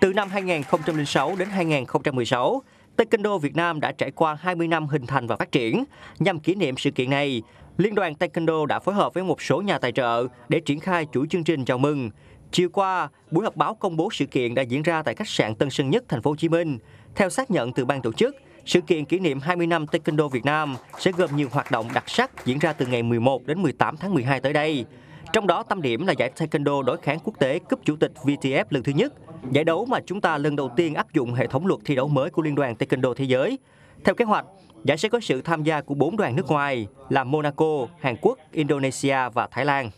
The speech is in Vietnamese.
Từ năm 2006 đến 2016, Taekwondo Việt Nam đã trải qua 20 năm hình thành và phát triển. Nhằm kỷ niệm sự kiện này, Liên đoàn Taekwondo đã phối hợp với một số nhà tài trợ để triển khai chuỗi chương trình chào mừng. Chiều qua, buổi họp báo công bố sự kiện đã diễn ra tại khách sạn Tân Sơn Nhất, Thành phố Hồ Chí Minh. Theo xác nhận từ ban tổ chức, sự kiện kỷ niệm 20 năm Taekwondo Việt Nam sẽ gồm nhiều hoạt động đặc sắc diễn ra từ ngày 11 đến 18 tháng 12 tới đây. Trong đó tâm điểm là giải Taekwondo đối kháng quốc tế cúp chủ tịch VTF lần thứ nhất, giải đấu mà chúng ta lần đầu tiên áp dụng hệ thống luật thi đấu mới của Liên đoàn Taekwondo Thế giới. Theo kế hoạch, giải sẽ có sự tham gia của 4 đoàn nước ngoài là Monaco, Hàn Quốc, Indonesia và Thái Lan.